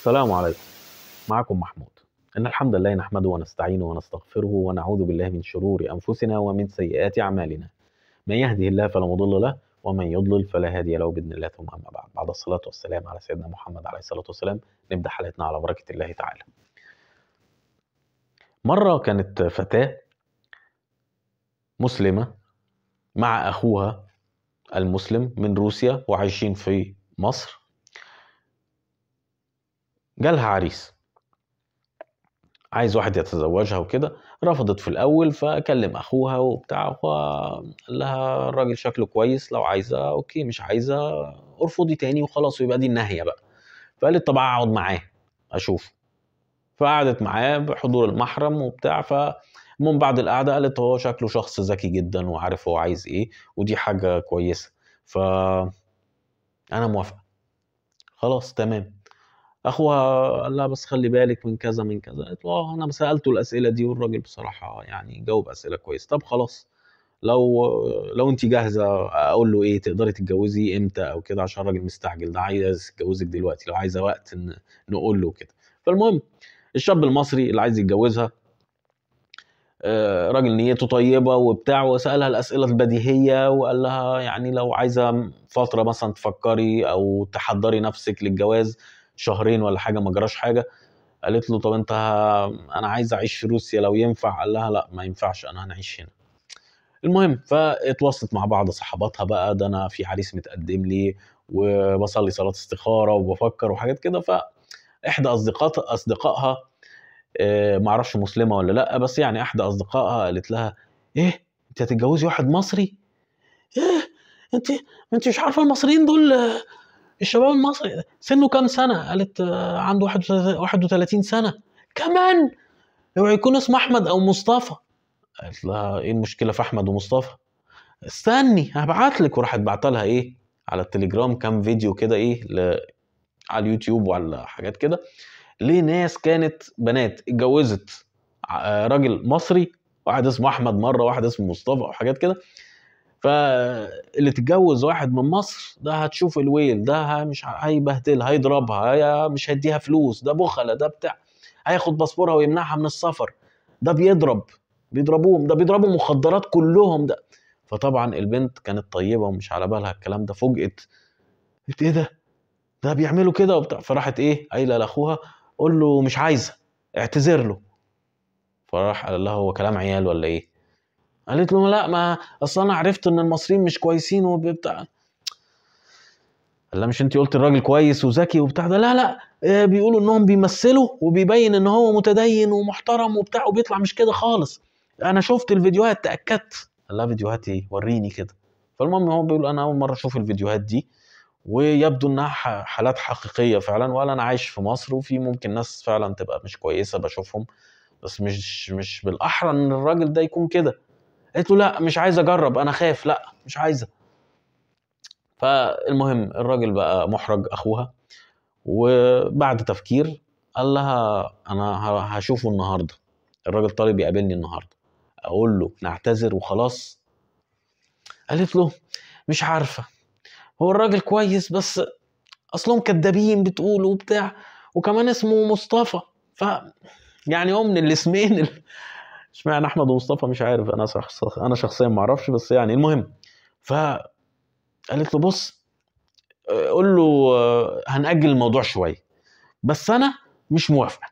السلام عليكم معكم محمود إن الحمد لله نحمده ونستعينه ونستغفره ونعوذ بالله من شرور أنفسنا ومن سيئات أعمالنا من يهده الله فلا مضل له ومن يضلل فلا هادي له بإذن الله ثم أما بعد بعد الصلاة والسلام على سيدنا محمد عليه الصلاة والسلام نبدأ حلقتنا على بركة الله تعالى مرة كانت فتاة مسلمة مع أخوها المسلم من روسيا وعايشين في مصر جالها عريس عايز واحد يتزوجها وكده رفضت في الاول فكلم اخوها وبتاع فقال لها الراجل شكله كويس لو عايزه اوكي مش عايزه ارفضي تاني وخلاص ويبقى دي النهايه بقى فقالت طب اقعد معاه اشوفه فقعدت معاه بحضور المحرم وبتاع ف بعد القعده قالت هو شكله شخص ذكي جدا وعارف هو عايز ايه ودي حاجه كويسه ف انا موافقه خلاص تمام اخوها قال لها بس خلي بالك من كذا من كذا قالت له آه، انا سالته الاسئله دي والراجل بصراحه يعني جاوب اسئله كويس طب خلاص لو لو انت جاهزه اقول له ايه تقدري تتجوزي امتى او كده عشان الراجل مستعجل ده عايز يتجوزك دلوقتي لو عايزه وقت نقول له كده فالمهم الشاب المصري اللي عايز يتجوزها آه، راجل نيته طيبه وبتاع وسالها الاسئله البديهيه وقال لها يعني لو عايزه فتره مثلا تفكري او تحضري نفسك للجواز شهرين ولا حاجه ما جراش حاجه قالت له طب انت انا عايز اعيش في روسيا لو ينفع قال لها لا ما ينفعش انا هنعيش هنا المهم فاتواصلت مع بعض صحباتها بقى ده انا في عريس متقدم لي وبصلي صلاه استخاره وبفكر وحاجات كده احدى اصدقاء اصدقائها اه معرفش مسلمه ولا لا بس يعني احدى اصدقائها قالت لها ايه انت هتتجوزي واحد مصري ايه انت انت مش عارفه المصريين دول الشباب المصري سنه كام سنه قالت آه، عنده 31 سنه كمان اوعى يكون اسمه احمد او مصطفى قالت لها ايه المشكله في احمد ومصطفى استني هبعت لك وراحت بعت لها ايه على التليجرام كام فيديو كده ايه ل... على اليوتيوب وعلى حاجات كده ليه ناس كانت بنات اتجوزت آه، راجل مصري واحد اسمه احمد مره واحد اسمه مصطفى وحاجات كده فاللي تتجوز واحد من مصر ده هتشوف الويل ده مش هيبهدلها هيضربها مش هيديها فلوس ده بخله ده بتاع هياخد باسبورها ويمنعها من السفر ده بيضرب بيضربوهم ده بيضربوا مخدرات كلهم ده فطبعا البنت كانت طيبه ومش على بالها الكلام ده فوجئت ايه ده ده بيعملوا كده وبتاع فراحت ايه قايله لاخوها قول له مش عايزه اعتذر له فراح قال لها هو كلام عيال ولا ايه قالت له لا ما اصل انا عرفت ان المصريين مش كويسين وبتاع قال مش انت قلت الراجل كويس وذكي وبتاع ده لا لا آه، بيقولوا انهم بيمثلوا وبيبين ان هو متدين ومحترم وبتاع وبيطلع مش كده خالص انا شفت الفيديوهات تاكدت قال لها فيديوهات ايه وريني كده فالمهم هو بيقول انا اول مره اشوف الفيديوهات دي ويبدو انها حالات حقيقيه فعلا ولا انا عايش في مصر وفي ممكن ناس فعلا تبقى مش كويسه بشوفهم بس مش مش بالاحرى ان الراجل ده يكون كده قالت له لا مش عايز اجرب انا خايف لا مش عايزه فالمهم الراجل بقى محرج اخوها وبعد تفكير قال لها انا هشوفه النهارده الراجل طالب يقابلني النهارده اقول له نعتذر وخلاص قالت له مش عارفه هو الراجل كويس بس اصلهم كدابين بتقول وبتاع وكمان اسمه مصطفى ف يعني هو من الاسمين اشمعنى احمد ومصطفى مش عارف انا شخص انا شخصيا ما اعرفش بس يعني المهم ف قالت له بص قول له هنأجل الموضوع شويه بس انا مش موافقه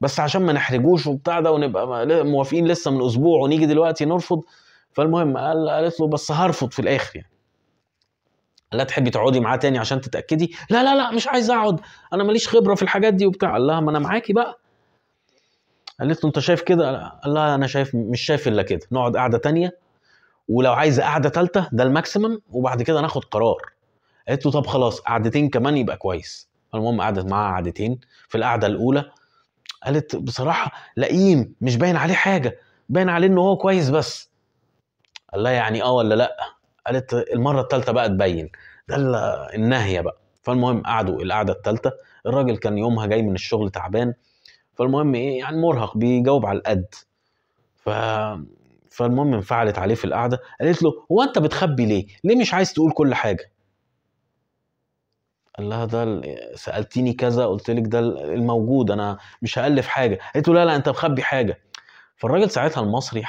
بس عشان ما نحرجوش وبتاع ده ونبقى موافقين لسه من اسبوع ونيجي دلوقتي نرفض فالمهم قال قالت له بس هرفض في الاخر يعني لا تحبي تقعدي معاه تاني عشان تتاكدي لا لا لا مش عايز اقعد انا ماليش خبره في الحاجات دي وبتاع قال لها ما انا معاكي بقى قالت له انت شايف كده قال لها انا شايف مش شايف الا كده نقعد قعده تانية ولو عايزه قعده ثالثه ده الماكسيمم وبعد كده ناخد قرار قالت له طب خلاص قعدتين كمان يبقى كويس المهم قعدت معاها قعدتين في القعده الاولى قالت بصراحه لئيم مش باين عليه حاجه باين عليه ان هو كويس بس قال لها يعني اه ولا لا قالت المره الثالثه بقى تبين ده النهيه بقى فالمهم قعدوا القعده الثالثه الراجل كان يومها جاي من الشغل تعبان فالمهم ايه يعني مرهق بيجاوب على القد ف فالمهم انفعلت عليه في القعده قالت له هو انت بتخبي ليه ليه مش عايز تقول كل حاجه قال لها ده سالتيني كذا قلت لك ده الموجود انا مش هالف حاجه قالت له لا لا انت مخبي حاجه فالراجل ساعتها المصري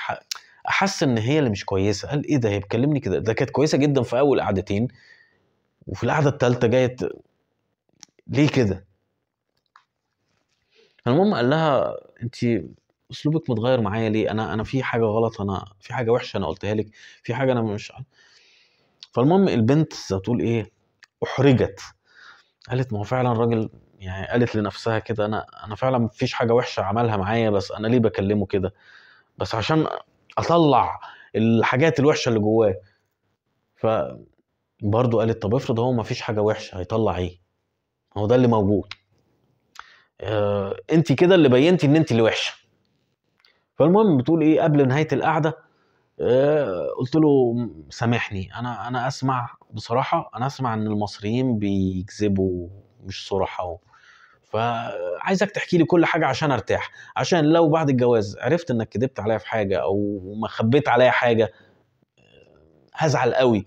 حس ان هي اللي مش كويسه قال ايه ده هي بتكلمني كده ده كانت كويسه جدا في اول قعدتين وفي القعده الثالثه جايه ليه كده فالمهم قال لها انت اسلوبك متغير معايا ليه انا انا في حاجه غلط انا في حاجه وحشه انا قلتها لك في حاجه انا مش فالمهم البنت تقول ايه احرجت قالت ما هو فعلا الراجل يعني قالت لنفسها كده انا انا فعلا مفيش حاجه وحشه عملها معايا بس انا ليه بكلمه كده بس عشان اطلع الحاجات الوحشه اللي جواه ف برضه قالت طب افرض هو مفيش حاجه وحشه هيطلع ايه هو ده اللي موجود آه انت كده اللي بينتي ان انت اللي وحشه فالمهم بتقول ايه قبل نهايه القعده آه قلت له سامحني انا انا اسمع بصراحه انا اسمع ان المصريين بيكذبوا مش صراحه فعايزك تحكي لي كل حاجه عشان ارتاح عشان لو بعد الجواز عرفت انك كذبت عليا في حاجه او ما خبيت عليا حاجه آه، هزعل قوي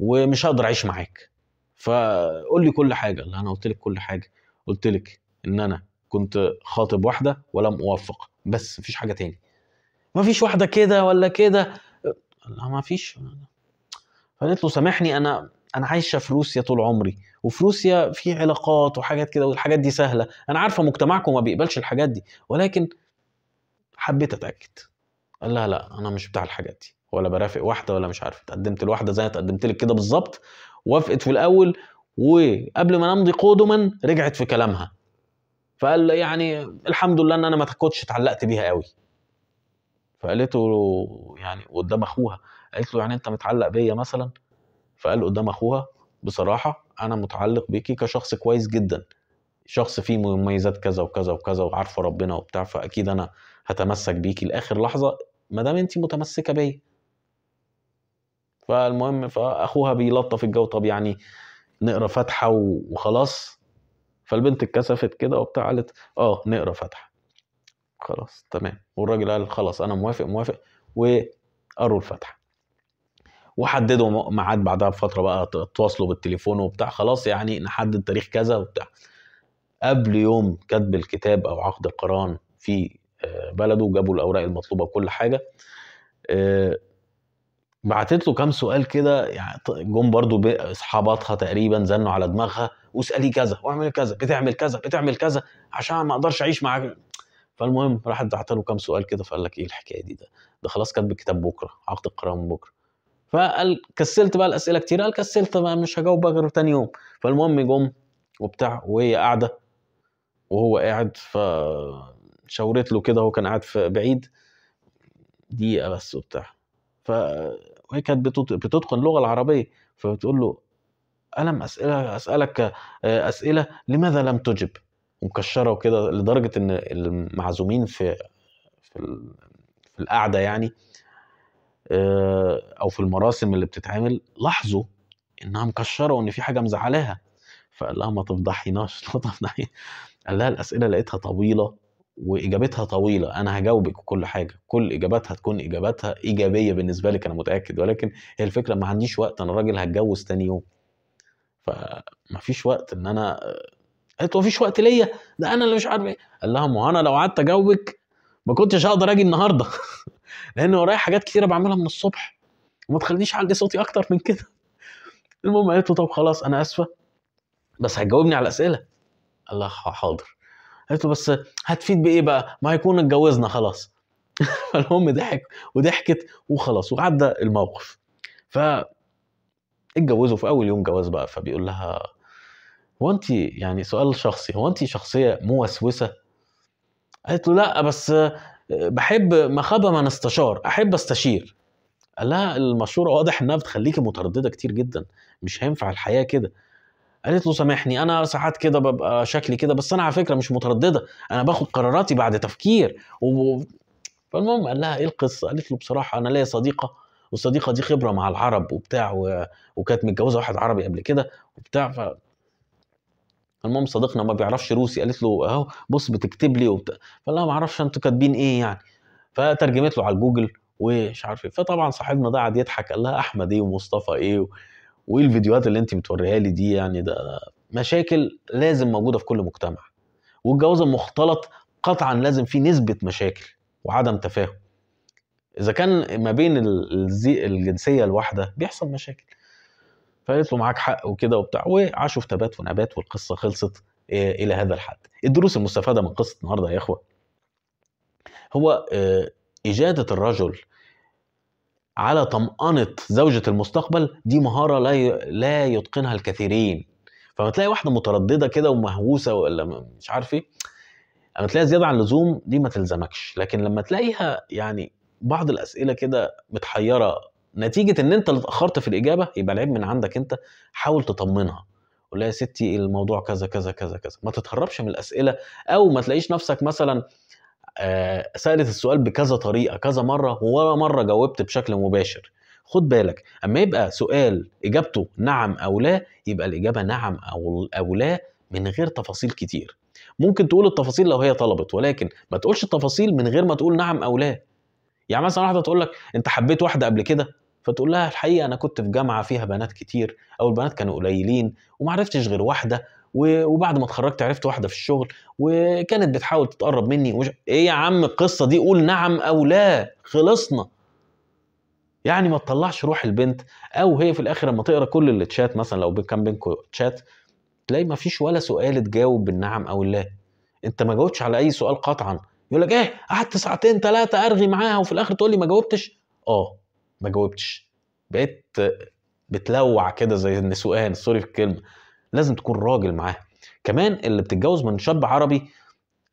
ومش هقدر اعيش معاك فقول لي كل حاجه اللي انا قلت لك كل حاجه قلت لك ان انا كنت خاطب واحده ولم اوفق بس مفيش حاجه تاني مفيش واحده كده ولا كده لا مفيش فقالت له سامحني انا انا عايشه في روسيا طول عمري وفي روسيا في علاقات وحاجات كده والحاجات دي سهله انا عارفه مجتمعكم ما بيقبلش الحاجات دي ولكن حبيت اتاكد قال لها لا انا مش بتاع الحاجات دي ولا برافق واحده ولا مش عارف اتقدمت لواحده زي اتقدمت لك كده بالظبط وافقت في الاول وقبل ما نمضي قدما رجعت في كلامها فقال يعني الحمد لله ان انا ما كنتش اتعلقت بيها قوي فقالته له يعني قدام اخوها قالت له يعني انت متعلق بيا مثلا فقال قدام اخوها بصراحه انا متعلق بيكي كشخص كويس جدا شخص فيه مميزات كذا وكذا وكذا وعارفه ربنا وبتاع فاكيد انا هتمسك بيكي لاخر لحظه ما دام انت متمسكه بيا فالمهم فاخوها بيلطف الجو طب يعني نقرا فاتحه وخلاص فالبنت اتكسفت كده وبتاع قالت اه نقرا فاتحه خلاص تمام والراجل قال خلاص انا موافق موافق وقروا الفاتحه وحددوا ميعاد بعدها بفتره بقى تواصلوا بالتليفون وبتاع خلاص يعني نحدد تاريخ كذا وبتاع قبل يوم كتب الكتاب او عقد القران في آه، بلده جابوا الاوراق المطلوبه وكل حاجه آه، بعتت له كام سؤال كده يعني جم برضو اصحاباتها تقريبا زنوا على دماغها واسالي كذا واعملي كذا بتعمل كذا بتعمل كذا عشان ما اقدرش اعيش معاك فالمهم راحت بعت له كام سؤال كده فقال لك ايه الحكايه دي ده ده خلاص كاتب الكتاب بكره عقد القرار من بكره فقال كسلت بقى الاسئله كتير قال كسلت بقى مش هجاوب غير تاني يوم فالمهم جم وبتاع وهي قاعده وهو قاعد فشاورت له كده هو كان قاعد في بعيد دقيقه بس وبتاع ف وهي كانت بتتقن اللغه العربيه فبتقول له ألم أسئلة أسألك آه، أسئلة لماذا لم تجب ومكشرة وكده لدرجة إن المعزومين في في, في القعدة يعني آه، أو في المراسم اللي بتتعمل لاحظوا إنها مكشرة وإن في حاجة مزعلاها فقال لها ما تفضحيناش ما تفضحي قال لها الأسئلة لقيتها طويلة واجابتها طويله انا هجاوبك وكل حاجه كل اجاباتها تكون اجاباتها ايجابيه بالنسبه لك انا متاكد ولكن هي الفكره ما عنديش وقت انا راجل هتجوز تاني يوم فيش وقت ان انا قالت مفيش وقت ليا ده انا اللي مش عارف ايه قال لها ما انا لو قعدت اجاوبك ما كنتش هقدر اجي النهارده لان ورايا حاجات كتيره بعملها من الصبح وما تخلينيش اعلي صوتي اكتر من كده المهم قالت له طب خلاص انا اسفه بس هتجاوبني على الاسئله قال لها حاضر قالت له بس هتفيد بايه بقى ما هيكون اتجوزنا خلاص فالام ضحك وضحكت وخلاص وعدى الموقف ف اتجوزوا في اول يوم جواز بقى فبيقول لها هو انت يعني سؤال شخصي هو انت شخصيه موسوسه قالت له لا بس بحب مخابه من استشار احب استشير قال لها المشوره واضح انها بتخليكي متردده كتير جدا مش هينفع الحياه كده قالت له سامحني انا ساعات كده ببقى شكلي كده بس انا على فكره مش متردده انا باخد قراراتي بعد تفكير و... فالمهم قال لها ايه القصه قالت له بصراحه انا ليا صديقه والصديقه دي خبره مع العرب وبتاع و... وكانت متجوزه واحد عربي قبل كده وبتاع ف المهم صديقنا ما بيعرفش روسي قالت له اهو بص بتكتب لي وبتاع فقال لها ما اعرفش انتوا كاتبين ايه يعني فترجمت له على الجوجل ومش عارف ايه فطبعا صاحبنا ده قعد يضحك قال لها احمد ايه ومصطفى ايه وايه الفيديوهات اللي انت بتوريها لي دي يعني ده مشاكل لازم موجوده في كل مجتمع والجواز المختلط قطعا لازم فيه نسبه مشاكل وعدم تفاهم اذا كان ما بين الجنسيه الواحده بيحصل مشاكل فقالت له معاك حق وكده وبتاع وعاشوا في تبات ونبات والقصه خلصت آه، الى هذا الحد الدروس المستفاده من قصه النهارده يا اخوه هو آه، اجاده الرجل على طمأنة زوجة المستقبل دي مهارة لا لا يتقنها الكثيرين فما تلاقي واحدة مترددة كده ومهووسة ولا مش عارف ايه اما تلاقيها زيادة عن اللزوم دي ما تلزمكش لكن لما تلاقيها يعني بعض الأسئلة كده متحيرة نتيجة ان انت اللي اتأخرت في الإجابة يبقى العيب من عندك انت حاول تطمنها قول لها يا ستي الموضوع كذا كذا كذا كذا ما تتهربش من الأسئلة او ما تلاقيش نفسك مثلا آه، سالت السؤال بكذا طريقه كذا مره ولا مره جاوبت بشكل مباشر خد بالك اما يبقى سؤال اجابته نعم او لا يبقى الاجابه نعم او او لا من غير تفاصيل كتير ممكن تقول التفاصيل لو هي طلبت ولكن ما تقولش التفاصيل من غير ما تقول نعم او لا يعني مثلا واحده تقول لك انت حبيت واحده قبل كده فتقول لها الحقيقه انا كنت في جامعه فيها بنات كتير او البنات كانوا قليلين وما عرفتش غير واحده وبعد ما اتخرجت عرفت واحده في الشغل وكانت بتحاول تتقرب مني ايه يا عم القصه دي قول نعم او لا خلصنا يعني ما تطلعش روح البنت او هي في الاخر لما تقرا كل التشات مثلا لو كان بينكم تشات تلاقي ما فيش ولا سؤال تجاوب بالنعم او لا انت ما جاوبتش على اي سؤال قطعا يقول لك ايه قعدت ساعتين ثلاثه ارغي معاها وفي الاخر تقول لي ما جاوبتش اه ما جاوبتش بقيت بتلوع كده زي النسوان سوري في الكلمه لازم تكون راجل معاها كمان اللي بتتجوز من شاب عربي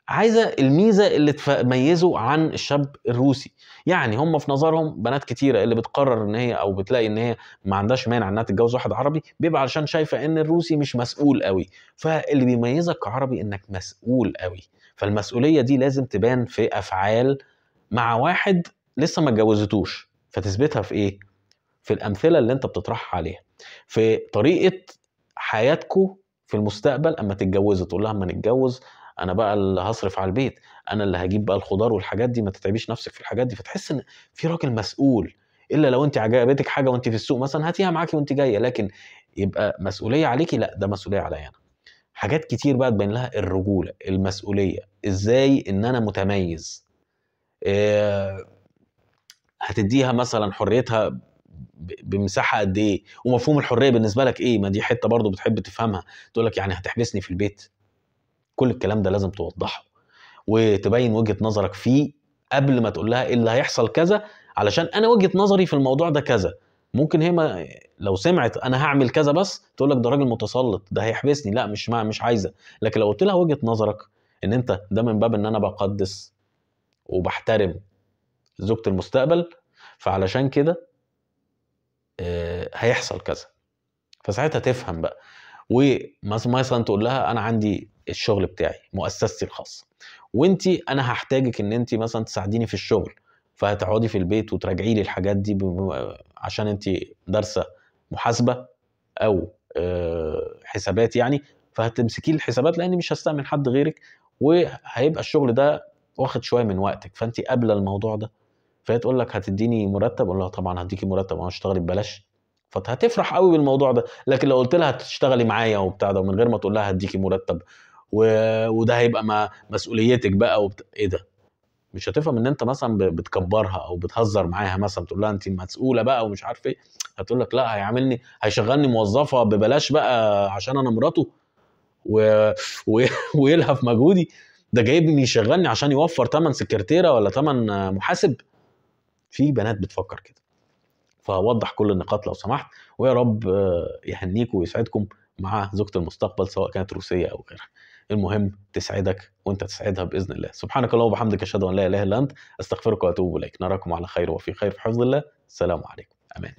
عايزه الميزه اللي تميزه عن الشاب الروسي يعني هم في نظرهم بنات كتيره اللي بتقرر ان هي او بتلاقي ان هي ما عندهاش مانع انها تتجوز واحد عربي بيبقى علشان شايفه ان الروسي مش مسؤول قوي فاللي بيميزك كعربي انك مسؤول قوي فالمسؤوليه دي لازم تبان في افعال مع واحد لسه ما اتجوزتوش فتثبتها في ايه في الامثله اللي انت بتطرحها عليها في طريقه حياتكم في المستقبل اما تتجوزوا تقول لها اما نتجوز انا بقى اللي هصرف على البيت انا اللي هجيب بقى الخضار والحاجات دي ما تتعبيش نفسك في الحاجات دي فتحس ان في راجل مسؤول الا لو انت عجبتك حاجه وانت في السوق مثلا هاتيها معاكي وانت جايه لكن يبقى مسؤوليه عليكي لا ده مسؤوليه عليا انا حاجات كتير بقى تبين لها الرجوله المسؤوليه ازاي ان انا متميز إيه هتديها مثلا حريتها بمساحه قد ايه ومفهوم الحريه بالنسبه لك ايه ما دي حته برضو بتحب تفهمها تقول لك يعني هتحبسني في البيت كل الكلام ده لازم توضحه وتبين وجهه نظرك فيه قبل ما تقول لها ايه اللي هيحصل كذا علشان انا وجهه نظري في الموضوع ده كذا ممكن هي ما لو سمعت انا هعمل كذا بس تقول لك ده راجل متسلط ده هيحبسني لا مش ما مش عايزه لكن لو قلت لها وجهه نظرك ان انت ده من باب ان انا بقدس وبحترم زوجة المستقبل فعلشان كده آه، هيحصل كذا فساعتها تفهم بقى ومثلا تقول لها انا عندي الشغل بتاعي مؤسستي الخاصه وانت انا هحتاجك ان انت مثلا تساعديني في الشغل فهتقعدي في البيت وتراجعي لي الحاجات دي عشان انت دارسه محاسبه او آه، حسابات يعني فهتمسكي الحسابات لاني مش هستأمن حد غيرك وهيبقى الشغل ده واخد شويه من وقتك فانت قابله الموضوع ده فهي تقول لك هتديني مرتب اقول لها طبعا هديكي مرتب انا هشتغل ببلاش فهتفرح قوي بالموضوع ده لكن لو قلت لها هتشتغلي معايا وبتاع ده ومن غير ما تقول لها هديكي مرتب و... وده هيبقى ما... مسؤوليتك بقى وبت... ايه ده مش هتفهم ان انت مثلا بتكبرها او بتهزر معاها مثلا تقول لها انت مسؤوله بقى ومش عارف ايه هتقول لك لا هيعاملني هيشغلني موظفه ببلاش بقى عشان انا مراته و... و... ويلهف مجهودي ده جايبني يشغلني عشان يوفر ثمن سكرتيره ولا ثمن محاسب في بنات بتفكر كده فوضح كل النقاط لو سمحت ويا رب آه، يهنيكم ويسعدكم مع زوجة المستقبل سواء كانت روسية أو غيرها المهم تسعدك وانت تسعدها باذن الله سبحانك اللهم وبحمدك اشهد ان لا اله الا انت استغفرك واتوب اليك نراكم على خير وفي خير في حفظ الله السلام عليكم امان